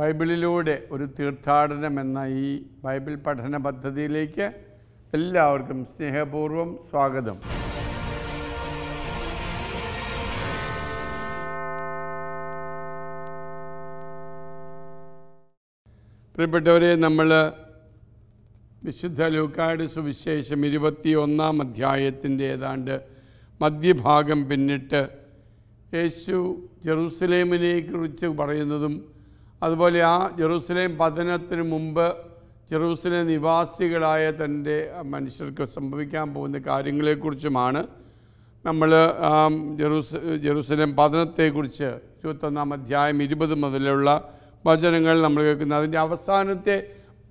ബൈബിളിലൂടെ ഒരു തീർത്ഥാടനം എന്ന ഈ ബൈബിൾ പഠന പദ്ധതിയിലേക്ക് എല്ലാവർക്കും സ്നേഹപൂർവ്വം സ്വാഗതം പ്രിയപ്പെട്ടവരെ നമ്മൾ വിശുദ്ധ ലൂക്കാട് സുവിശേഷം ഇരുപത്തി ഒന്നാം അധ്യായത്തിൻ്റെ ഏതാണ്ട് മധ്യഭാഗം പിന്നിട്ട് യേശു ജെറുസലേമിനെ കുറിച്ച് പറയുന്നതും അതുപോലെ ആ ജെറൂസലേം പതനത്തിന് മുമ്പ് ജെറൂസലേം നിവാസികളായ തൻ്റെ മനുഷ്യർക്ക് സംഭവിക്കാൻ പോകുന്ന കാര്യങ്ങളെക്കുറിച്ചുമാണ് നമ്മൾ ജെറൂസ് ജെറൂസലേം പതനത്തെക്കുറിച്ച് ഇരുപത്തൊന്നാം അധ്യായം ഇരുപത് മുതലുള്ള വചനങ്ങൾ നമ്മൾ കേൾക്കുന്നത് അതിൻ്റെ അവസാനത്തെ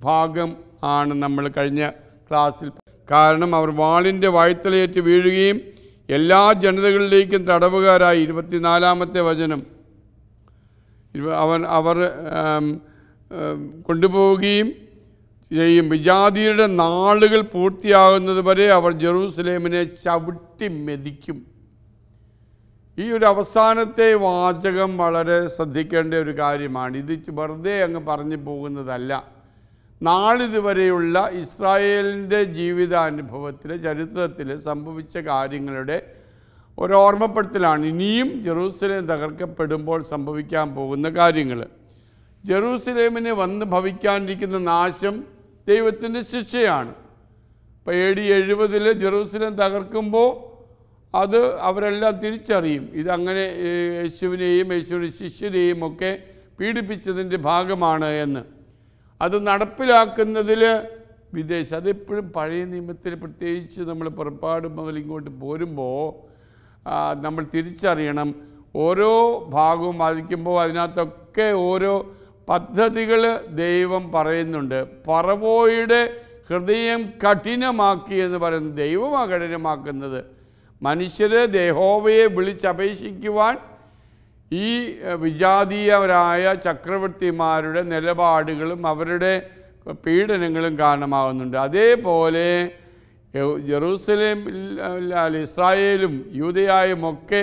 ഭാഗം ആണ് നമ്മൾ കഴിഞ്ഞ ക്ലാസ്സിൽ കാരണം അവർ വാളിൻ്റെ വാഴ്ത്തലയേറ്റ് വീഴുകയും എല്ലാ ജനതകളിലേക്കും തടവുകാരായി ഇരുപത്തിനാലാമത്തെ വചനം അവൻ അവർ കൊണ്ടുപോവുകയും ചെയ്യും വിജാതിയുടെ നാളുകൾ പൂർത്തിയാകുന്നത് വരെ അവർ ജെറൂസലേമിനെ ചവിട്ടി മെതിക്കും ഈ ഒരു അവസാനത്തെ വാചകം വളരെ ശ്രദ്ധിക്കേണ്ട ഒരു കാര്യമാണ് ഇത് വെറുതെ അങ്ങ് പറഞ്ഞു പോകുന്നതല്ല നാളിതുവരെയുള്ള ഇസ്രായേലിൻ്റെ ജീവിതാനുഭവത്തിൽ ചരിത്രത്തിൽ സംഭവിച്ച കാര്യങ്ങളുടെ ഒരോർമ്മപ്പെടുത്തലാണ് ഇനിയും ജെറൂസലേം തകർക്കപ്പെടുമ്പോൾ സംഭവിക്കാൻ പോകുന്ന കാര്യങ്ങൾ ജെറൂസലേമിന് വന്ന് ഭവിക്കാനിരിക്കുന്ന നാശം ദൈവത്തിൻ്റെ ശിക്ഷയാണ് ഇപ്പോൾ എ ഡി എഴുപതിൽ ജെറൂസലേം തകർക്കുമ്പോൾ അത് അവരെല്ലാം തിരിച്ചറിയും ഇതങ്ങനെ യേശുവിനെയും യേശുവിൻ്റെ ശിഷ്യനെയും ഒക്കെ പീഡിപ്പിച്ചതിൻ്റെ ഭാഗമാണ് എന്ന് അത് നടപ്പിലാക്കുന്നതിൽ വിദേശം അതെപ്പോഴും പഴയ നിയമത്തിൽ പ്രത്യേകിച്ച് നമ്മൾ പുറപ്പാട് മുതൽ ഇങ്ങോട്ട് പോരുമ്പോൾ നമ്മൾ തിരിച്ചറിയണം ഓരോ ഭാഗവും വായിക്കുമ്പോൾ അതിനകത്തൊക്കെ ഓരോ പദ്ധതികൾ ദൈവം പറയുന്നുണ്ട് പറവോയുടെ ഹൃദയം കഠിനമാക്കി എന്ന് പറയുന്നത് ദൈവമാണ് കഠിനമാക്കുന്നത് മനുഷ്യരെ ദേഹോവയെ വിളിച്ചപേക്ഷിക്കുവാൻ ഈ വിജാതീയവരായ ചക്രവർത്തിമാരുടെ നിലപാടുകളും അവരുടെ പീഡനങ്ങളും കാരണമാകുന്നുണ്ട് അതേപോലെ ജെറൂസലേം ഇസ്രായേലും യൂതയായും ഒക്കെ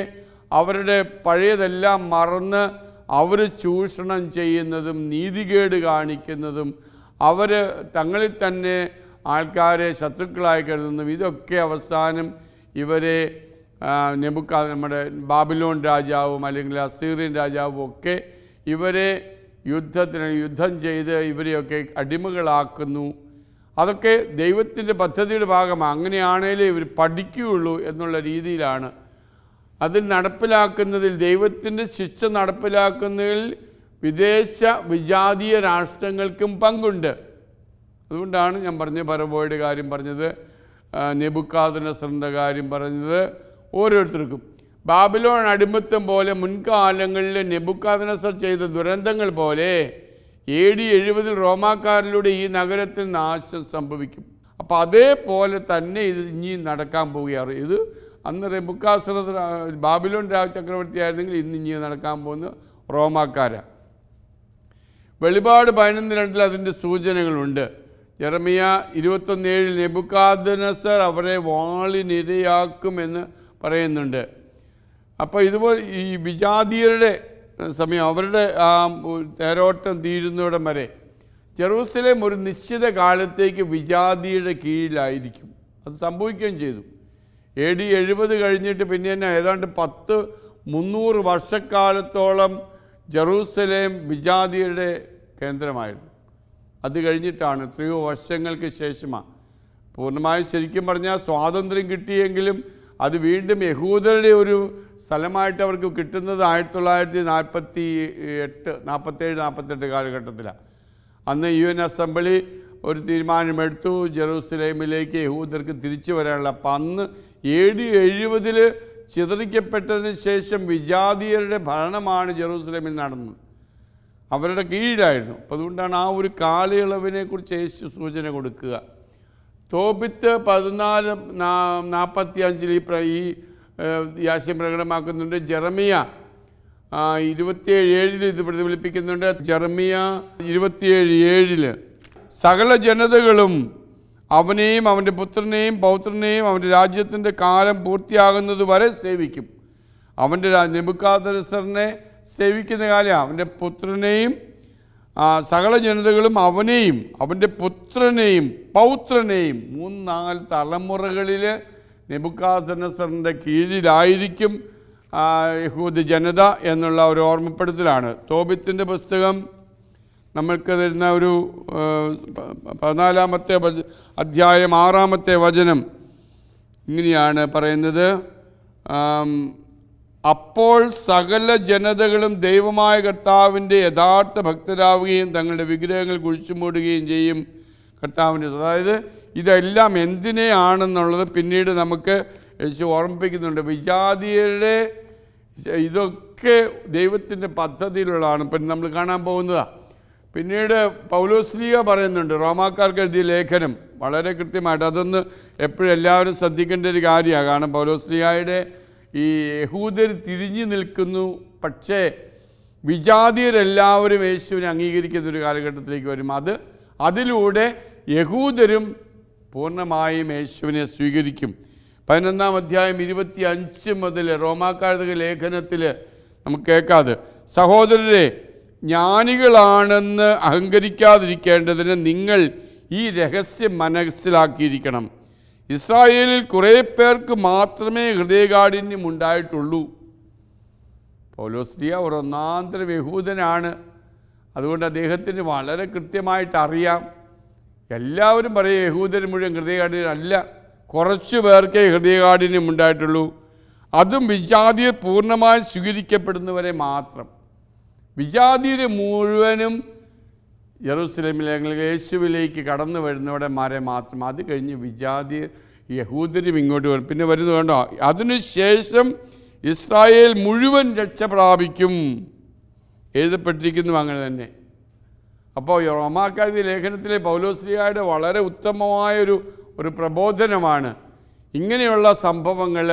അവരുടെ പഴയതെല്ലാം മറന്ന് അവർ ചൂഷണം ചെയ്യുന്നതും നീതികേട് കാണിക്കുന്നതും അവർ തങ്ങളിൽ തന്നെ ആൾക്കാരെ ശത്രുക്കളായി കരുതുന്നതും ഇതൊക്കെ അവസാനം ഇവരെ നെബുക്ക നമ്മുടെ ബാബിലോൺ രാജാവും അല്ലെങ്കിൽ അസീറിയൻ രാജാവും ഒക്കെ ഇവരെ യുദ്ധത്തിന് യുദ്ധം ചെയ്ത് ഇവരെയൊക്കെ അടിമകളാക്കുന്നു അതൊക്കെ ദൈവത്തിൻ്റെ പദ്ധതിയുടെ ഭാഗമാണ് അങ്ങനെയാണേലേ ഇവർ പഠിക്കുകയുള്ളൂ എന്നുള്ള രീതിയിലാണ് അതിൽ നടപ്പിലാക്കുന്നതിൽ ദൈവത്തിൻ്റെ ശിക്ഷ നടപ്പിലാക്കുന്നതിൽ വിദേശ വിജാതീയ രാഷ്ട്രങ്ങൾക്കും പങ്കുണ്ട് അതുകൊണ്ടാണ് ഞാൻ പറഞ്ഞ പരബോയുടെ കാര്യം പറഞ്ഞത് നെബുക്കാദനസറിൻ്റെ കാര്യം പറഞ്ഞത് ഓരോരുത്തർക്കും ബാബിലോൺ അടിമത്തം പോലെ മുൻകാലങ്ങളിൽ നെബുക്കാദനസർ ചെയ്ത ദുരന്തങ്ങൾ പോലെ എ ഡി എഴുപതിൽ റോമാക്കാരിലൂടെ ഈ നഗരത്തിൽ നാശം സംഭവിക്കും അപ്പോൾ അതേപോലെ തന്നെ ഇത് ഇനി നടക്കാൻ പോവുകയാണ് ഇത് അന്ന് റെബുക്കാസർ ബാബിലോൺ രാജ് ചക്രവർത്തി ആയിരുന്നെങ്കിൽ ഇന്ന് ഇനി നടക്കാൻ പോകുന്ന റോമാക്കാരാണ് വെളിപാട് പതിനൊന്ന് രണ്ടിൽ അതിൻ്റെ സൂചനകളുണ്ട് ജെറമിയ ഇരുപത്തൊന്നേഴിൽ നെബുക്കാദനസർ അവരെ വാളിനിരയാക്കുമെന്ന് പറയുന്നുണ്ട് അപ്പോൾ ഇതുപോലെ ഈ വിജാതിയരുടെ സമയം അവരുടെ ആ തേരോട്ടം തീരുന്നിടം വരെ ജെറൂസലേം ഒരു നിശ്ചിത കാലത്തേക്ക് വിജാതിയുടെ കീഴിലായിരിക്കും അത് സംഭവിക്കുകയും ചെയ്തു എ ഡി എഴുപത് കഴിഞ്ഞിട്ട് പിന്നെ തന്നെ ഏതാണ്ട് പത്ത് മുന്നൂറ് വർഷക്കാലത്തോളം ജെറൂസലേം വിജാതിയുടെ കേന്ദ്രമായിരുന്നു അത് കഴിഞ്ഞിട്ടാണ് എത്രയോ വർഷങ്ങൾക്ക് ശേഷമാണ് പൂർണ്ണമായും ശരിക്കും പറഞ്ഞാൽ സ്വാതന്ത്ര്യം കിട്ടിയെങ്കിലും അത് വീണ്ടും യഹൂദരുടെ ഒരു സ്ഥലമായിട്ട് അവർക്ക് കിട്ടുന്നത് ആയിരത്തി തൊള്ളായിരത്തി നാൽപ്പത്തി എട്ട് നാൽപ്പത്തേഴ് നാൽപ്പത്തെട്ട് കാലഘട്ടത്തിലാണ് അന്ന് യു എൻ അസംബ്ലി ഒരു തീരുമാനമെടുത്തു ജെറൂസലേമിലേക്ക് യഹൂദർക്ക് തിരിച്ചു വരാനുള്ള അപ്പം അന്ന് എ ഡി എഴുപതിൽ ചിതറിക്കപ്പെട്ടതിന് ശേഷം വിജാതീയരുടെ ഭരണമാണ് ജെറൂസലേമിൽ നടന്നത് അവരുടെ കീഴിലായിരുന്നു അപ്പം അതുകൊണ്ടാണ് ആ ഒരു കാലയളവിനെക്കുറിച്ച് യേശു സൂചന കൊടുക്കുക തോപ്പിത്ത് പതിനാല് നാൽപ്പത്തി അഞ്ചിൽ ഈ ഈ ആശയം പ്രകടമാക്കുന്നുണ്ട് ജെറമിയ ഇരുപത്തിയേഴ് ഇത് പ്രതിഫലിപ്പിക്കുന്നുണ്ട് ജെറമിയ ഇരുപത്തിയേഴ് ഏഴിൽ സകല ജനതകളും അവനെയും അവൻ്റെ പുത്രനെയും പൗത്രനെയും അവൻ്റെ രാജ്യത്തിൻ്റെ കാലം പൂർത്തിയാകുന്നത് വരെ സേവിക്കും അവൻ്റെ നെബുക്കാദസറിനെ സേവിക്കുന്ന കാലം അവൻ്റെ പുത്രനെയും സകല ജനതകളും അവനെയും അവൻ്റെ പുത്രനെയും പൗത്രനെയും മൂന്ന് നാല് തലമുറകളിൽ നെബുക്കാസനസറിൻ്റെ കീഴിലായിരിക്കും യഹൂദ് ജനത എന്നുള്ള ഒരു ഓർമ്മപ്പെടുത്തലാണ് തോബിത്തിൻ്റെ പുസ്തകം നമ്മൾക്ക് തരുന്ന ഒരു പതിനാലാമത്തെ അധ്യായം ആറാമത്തെ വചനം ഇങ്ങനെയാണ് പറയുന്നത് അപ്പോൾ സകല ജനതകളും ദൈവമായ കർത്താവിൻ്റെ യഥാർത്ഥ ഭക്തരാവുകയും തങ്ങളുടെ വിഗ്രഹങ്ങൾ കുഴിച്ചു മൂടുകയും ചെയ്യും കർത്താവിൻ്റെ അതായത് ഇതെല്ലാം എന്തിനെയാണെന്നുള്ളത് പിന്നീട് നമുക്ക് യേശു ഓർമ്മിപ്പിക്കുന്നുണ്ട് വിജാതിയരുടെ ഇതൊക്കെ ദൈവത്തിൻ്റെ പദ്ധതിയിലുള്ളതാണ് ഇപ്പം നമ്മൾ കാണാൻ പോകുന്നതാണ് പിന്നീട് പൗലോസ്ലിയ പറയുന്നുണ്ട് റോമാക്കാർക്ക് എഴുതിയ ലേഖനം വളരെ കൃത്യമായിട്ട് അതൊന്ന് എപ്പോഴും എല്ലാവരും ശ്രദ്ധിക്കേണ്ട ഒരു കാര്യമാണ് കാരണം പൗലോസ്ലിയായുടെ ഈ യഹൂദർ തിരിഞ്ഞു നിൽക്കുന്നു പക്ഷേ വിജാതിയരെല്ലാവരും യേശുവിനെ അംഗീകരിക്കുന്ന ഒരു കാലഘട്ടത്തിലേക്ക് വരും അത് അതിലൂടെ യഹൂദരും പൂർണ്ണമായും യേശുവിനെ സ്വീകരിക്കും പതിനൊന്നാം അധ്യായം ഇരുപത്തി അഞ്ച് മുതൽ റോമാക്കാഴ്ച ലേഖനത്തിൽ നമുക്ക് കേൾക്കാതെ സഹോദരരെ ജ്ഞാനികളാണെന്ന് അഹങ്കരിക്കാതിരിക്കേണ്ടതിന് നിങ്ങൾ ഈ രഹസ്യം മനസ്സിലാക്കിയിരിക്കണം ഇസ്രായേലിൽ കുറേ പേർക്ക് മാത്രമേ ഹൃദയകാഠിന്യം ഉണ്ടായിട്ടുള്ളൂ പൗലോസ്ലിയ ഒരു ഒന്നാന്തര യഹൂദനാണ് അതുകൊണ്ട് അദ്ദേഹത്തിന് വളരെ കൃത്യമായിട്ട് അറിയാം എല്ലാവരും പറയും യഹൂദൻ മുഴുവൻ അല്ല കുറച്ച് പേർക്കേ ഹൃദയകാഠിന്യം ഉണ്ടായിട്ടുള്ളൂ അതും വിജാതിയർ പൂർണ്ണമായി സ്വീകരിക്കപ്പെടുന്നവരെ മാത്രം വിജാതിയർ മുഴുവനും യെറൂസലേമിലേക്ക് യേശുവിലേക്ക് കടന്നു വരുന്നവടന്മാരെ മാത്രം അത് കഴിഞ്ഞ് വിജാതി യഹൂദരും ഇങ്ങോട്ട് വരും പിന്നെ വരുന്നത് വേണ്ടോ അതിനുശേഷം ഇസ്രായേൽ മുഴുവൻ രക്ഷ പ്രാപിക്കും എഴുതപ്പെട്ടിരിക്കുന്നു അങ്ങനെ തന്നെ അപ്പോൾ റോമാക്കാരി ലേഖനത്തിലെ പൗലോശ്രീയായുടെ വളരെ ഉത്തമമായൊരു ഒരു പ്രബോധനമാണ് ഇങ്ങനെയുള്ള സംഭവങ്ങൾ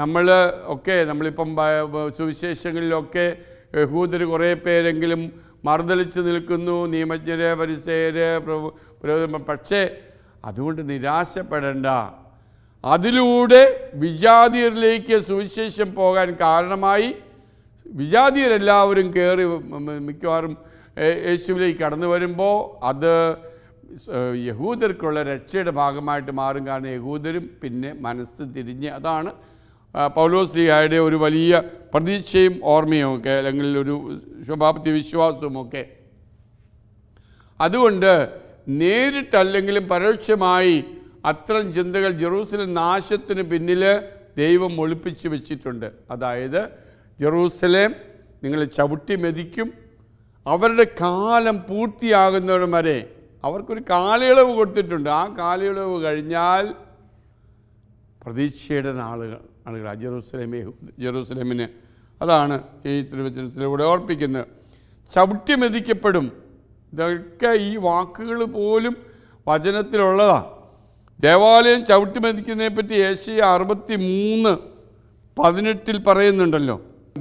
നമ്മൾ ഒക്കെ നമ്മളിപ്പം സുവിശേഷങ്ങളിലൊക്കെ യഹൂദർ കുറേ പേരെങ്കിലും മറുതളിച്ച് നിൽക്കുന്നു നിയമജ്ഞരെ പരിസേര് പ്രഭു പക്ഷേ അതുകൊണ്ട് നിരാശപ്പെടേണ്ട അതിലൂടെ വിജാതിയരിലേക്ക് സുവിശേഷം പോകാൻ കാരണമായി വിജാതിയരെല്ലാവരും കയറി മിക്കവാറും യേശുവിലേക്ക് കടന്നു വരുമ്പോൾ അത് യഹൂദർക്കുള്ള രക്ഷയുടെ ഭാഗമായിട്ട് മാറും കാരണം യഹൂദരും പിന്നെ മനസ്സ് തിരിഞ്ഞ് അതാണ് പൗലോസ് ലീഹായുടെ ഒരു വലിയ പ്രതീക്ഷയും ഓർമ്മയും ഒക്കെ അല്ലെങ്കിൽ ഒരു ശുഭാപ്തി ഒക്കെ അതുകൊണ്ട് നേരിട്ടല്ലെങ്കിലും പരോക്ഷമായി അത്തരം ചിന്തകൾ ജെറൂസലം നാശത്തിന് പിന്നിൽ ദൈവം ഒളിപ്പിച്ച് വെച്ചിട്ടുണ്ട് അതായത് ജെറൂസലേം നിങ്ങളെ ചവിട്ടി മെതിക്കും അവരുടെ കാലം പൂർത്തിയാകുന്നവരും വരെ അവർക്കൊരു കാലയളവ് കൊടുത്തിട്ടുണ്ട് ആ കാലയളവ് കഴിഞ്ഞാൽ പ്രതീക്ഷയുടെ നാളുകൾ ആ ജെറൂസലേമേ ജെറൂസലേമിന് അതാണ് ഈ തിരുവചനത്തിലൂടെ ഓർപ്പിക്കുന്നത് ചവിട്ടി മെതിക്കപ്പെടും ഇതൊക്കെ ഈ വാക്കുകൾ പോലും വചനത്തിലുള്ളതാണ് ദേവാലയം ചവിട്ടി പറ്റി ഏഷ്യ അറുപത്തി മൂന്ന് പതിനെട്ടിൽ പറയുന്നുണ്ടല്ലോ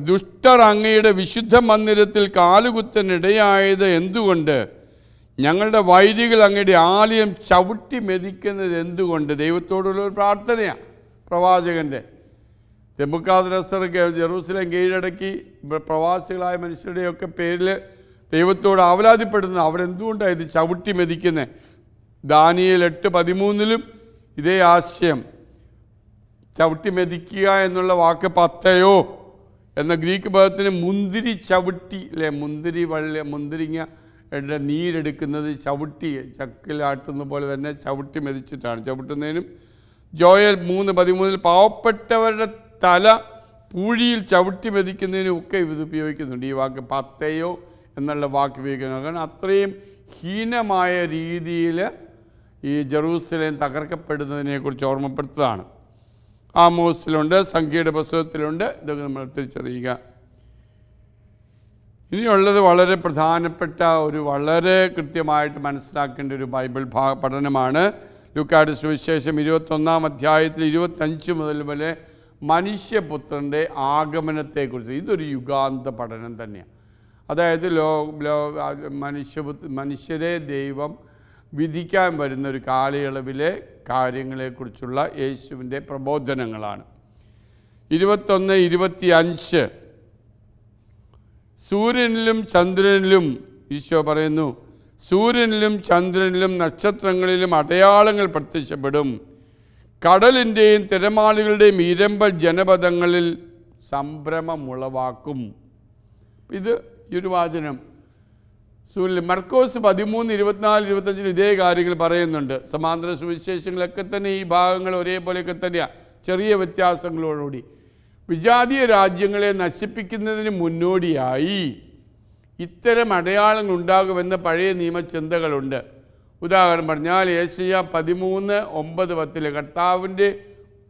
ദുഷ്ടർ അങ്ങയുടെ വിശുദ്ധ മന്ദിരത്തിൽ കാലുകുത്തനിടയായത് എന്തുകൊണ്ട് ഞങ്ങളുടെ വൈദികൾ അങ്ങയുടെ ആലയം ചവിട്ടി മെതിക്കുന്നത് എന്തുകൊണ്ട് ദൈവത്തോടുള്ള ഒരു പ്രാർത്ഥനയാണ് പ്രവാചകൻ്റെ തെമ്പുക്കാദ്രസർ ജെറൂസലേം കീഴടക്കി പ്രവാസികളായ മനുഷ്യരുടെയൊക്കെ പേരിൽ ദൈവത്തോട് ആവലാതിപ്പെടുന്നത് അവരെന്തുകൊണ്ടാണ് ഇത് ചവിട്ടി മെതിക്കുന്നത് ദാനിയൽ എട്ട് പതിമൂന്നിലും ഇതേ ആശയം ചവിട്ടി മെതിക്കുക എന്നുള്ള വാക്ക് പത്തയോ എന്ന ഗ്രീക്ക് പദത്തിന് മുന്തിരി ചവിട്ടി അല്ലെ മുന്തിരി വള്ളി മുന്തിരിങ്ങ നീരെടുക്കുന്നത് ചവിട്ടി ചക്കിലാട്ടുന്ന പോലെ തന്നെ ചവിട്ടി മെതിച്ചിട്ടാണ് ചവിട്ടുന്നതിനും ജോയൽ മൂന്ന് പതിമൂന്നിൽ പാവപ്പെട്ടവരുടെ തല പൂഴിയിൽ ചവിട്ടി മെതിക്കുന്നതിനും ഒക്കെ ഇത് ഉപയോഗിക്കുന്നുണ്ട് ഈ വാക്ക് പത്തയോ എന്നുള്ള വാക്ക് ഉപയോഗിക്കുന്നു കാരണം അത്രയും ഹീനമായ രീതിയിൽ ഈ ജെറൂസലേം തകർക്കപ്പെടുന്നതിനെക്കുറിച്ച് ഓർമ്മപ്പെടുത്തതാണ് മോസിലുണ്ട് സംഖ്യയുടെ പുസ്തകത്തിലുണ്ട് ഇതൊക്കെ നമ്മൾ തിരിച്ചറിയുക ഇനിയുള്ളത് വളരെ പ്രധാനപ്പെട്ട ഒരു വളരെ കൃത്യമായിട്ട് മനസ്സിലാക്കേണ്ട ഒരു ബൈബിൾ പഠനമാണ് ലുക്കാട് സുവിശേഷം ഇരുപത്തൊന്നാം അധ്യായത്തിൽ ഇരുപത്തഞ്ച് മുതൽ വരെ മനുഷ്യപുത്രൻ്റെ ആഗമനത്തെക്കുറിച്ച് ഇതൊരു യുഗാന്ത പഠനം തന്നെയാണ് അതായത് ലോ ലോ മനുഷ്യപുത്ര മനുഷ്യരെ ദൈവം വിധിക്കാൻ വരുന്ന ഒരു കാലയളവിലെ കാര്യങ്ങളെക്കുറിച്ചുള്ള യേശുവിൻ്റെ പ്രബോധനങ്ങളാണ് ഇരുപത്തൊന്ന് ഇരുപത്തി അഞ്ച് സൂര്യനിലും ചന്ദ്രനിലും ഈശോ പറയുന്നു സൂര്യനിലും ചന്ദ്രനിലും നക്ഷത്രങ്ങളിലും അടയാളങ്ങൾ പ്രത്യക്ഷപ്പെടും കടലിൻ്റെയും തിരമാലകളുടെയും ഈരമ്പൽ ജനപദങ്ങളിൽ സംഭ്രമമുളവാക്കും ഇത് ഈ ഒരു വാചനം സൂര്യൽ മർക്കോസ് പതിമൂന്ന് ഇരുപത്തിനാല് ഇരുപത്തഞ്ചിൽ ഇതേ കാര്യങ്ങൾ പറയുന്നുണ്ട് സമാന്തര സുവിശേഷങ്ങളൊക്കെ തന്നെ ഈ ഭാഗങ്ങൾ ഒരേപോലെയൊക്കെ തന്നെയാണ് ചെറിയ വ്യത്യാസങ്ങളോടുകൂടി വിജാതീയ രാജ്യങ്ങളെ നശിപ്പിക്കുന്നതിന് മുന്നോടിയായി ഇത്തരം അടയാളങ്ങൾ ഉണ്ടാകുമെന്ന് പഴയ നിയമചിന്തകളുണ്ട് ഉദാഹരണം പറഞ്ഞാൽ ഏശയ്യ പതിമൂന്ന് ഒമ്പത് പത്തിൽ കർത്താവിൻ്റെ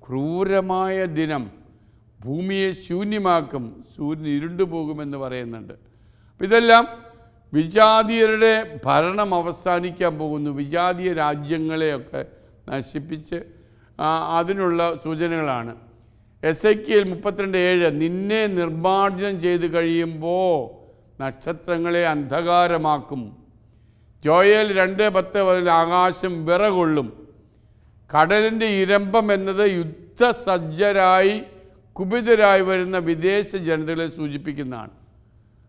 ക്രൂരമായ ദിനം ഭൂമിയെ ശൂന്യമാക്കും സൂര്യൻ ഇരുണ്ടു പോകുമെന്ന് പറയുന്നുണ്ട് ഇതെല്ലാം വിജാതീയരുടെ ഭരണം അവസാനിക്കാൻ പോകുന്നു വിജാതീയ രാജ്യങ്ങളെയൊക്കെ നശിപ്പിച്ച് അതിനുള്ള സൂചനകളാണ് എസ് ഐ കെ മുപ്പത്തിരണ്ട് ഏഴ് നിന്നെ നിർമ്മാർജ്ജനം ചെയ്ത് കഴിയുമ്പോൾ നക്ഷത്രങ്ങളെ അന്ധകാരമാക്കും ജോയൽ രണ്ട് പത്ത് ആകാശം വിറകൊള്ളും കടലിൻ്റെ ഇരമ്പം എന്നത് യുദ്ധസജ്ജരായി കുപിതരായി വരുന്ന വിദേശ ജനതകളെ സൂചിപ്പിക്കുന്നതാണ്